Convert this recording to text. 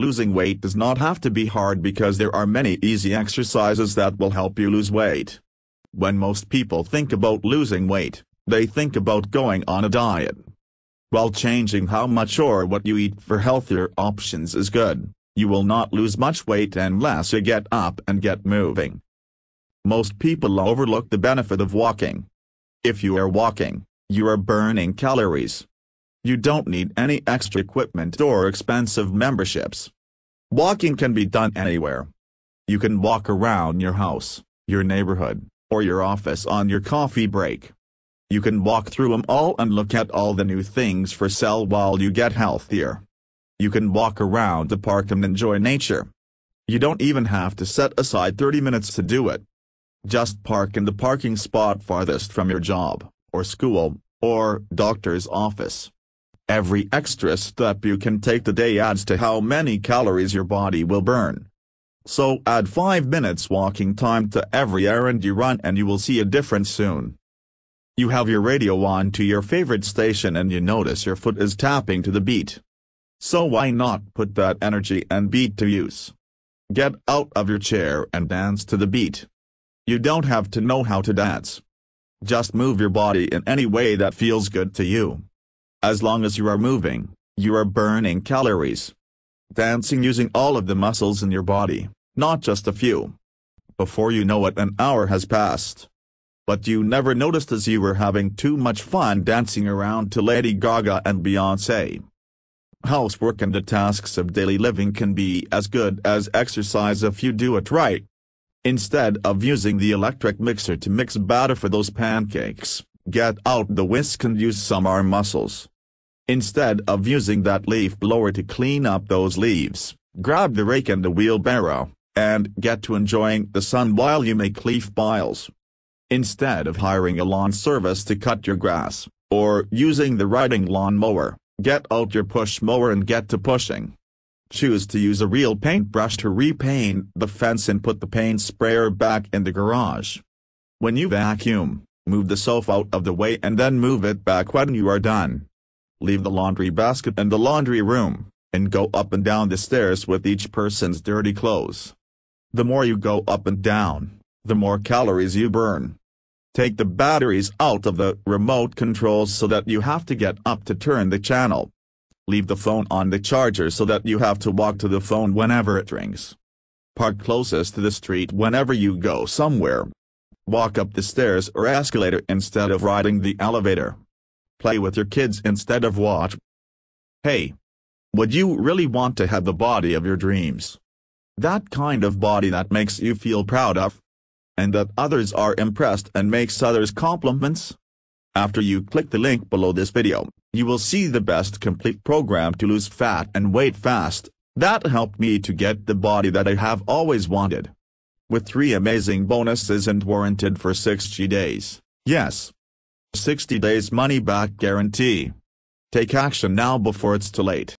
Losing weight does not have to be hard because there are many easy exercises that will help you lose weight. When most people think about losing weight, they think about going on a diet. While changing how much or what you eat for healthier options is good, you will not lose much weight unless you get up and get moving. Most people overlook the benefit of walking. If you are walking, you are burning calories, you don't need any extra equipment or expensive memberships. Walking can be done anywhere. You can walk around your house, your neighborhood, or your office on your coffee break. You can walk through them all and look at all the new things for sale while you get healthier. You can walk around the park and enjoy nature. You don't even have to set aside 30 minutes to do it. Just park in the parking spot farthest from your job, or school, or doctor's office, Every extra step you can take today adds to how many calories your body will burn. So add 5 minutes walking time to every errand you run and you will see a difference soon. You have your radio on to your favorite station and you notice your foot is tapping to the beat. So why not put that energy and beat to use? Get out of your chair and dance to the beat. You don't have to know how to dance. Just move your body in any way that feels good to you. As long as you are moving, you are burning calories. Dancing using all of the muscles in your body, not just a few. Before you know it an hour has passed. But you never noticed as you were having too much fun dancing around to Lady Gaga and Beyoncé. Housework and the tasks of daily living can be as good as exercise if you do it right. Instead of using the electric mixer to mix batter for those pancakes, get out the whisk and use some arm muscles. Instead of using that leaf blower to clean up those leaves, grab the rake and the wheelbarrow, and get to enjoying the sun while you make leaf piles. Instead of hiring a lawn service to cut your grass, or using the riding lawn mower, get out your push mower and get to pushing. Choose to use a real paintbrush to repaint the fence and put the paint sprayer back in the garage. When you vacuum, move the sofa out of the way and then move it back when you are done leave the laundry basket and the laundry room, and go up and down the stairs with each person's dirty clothes. The more you go up and down, the more calories you burn. Take the batteries out of the remote controls so that you have to get up to turn the channel. Leave the phone on the charger so that you have to walk to the phone whenever it rings. Park closest to the street whenever you go somewhere. Walk up the stairs or escalator instead of riding the elevator. Play with your kids instead of watch. Hey! Would you really want to have the body of your dreams? That kind of body that makes you feel proud of? And that others are impressed and makes others compliments? After you click the link below this video, you will see the best complete program to lose fat and weight fast, that helped me to get the body that I have always wanted. With three amazing bonuses and warranted for 60 days, yes. 60 days money back guarantee. Take action now before it's too late.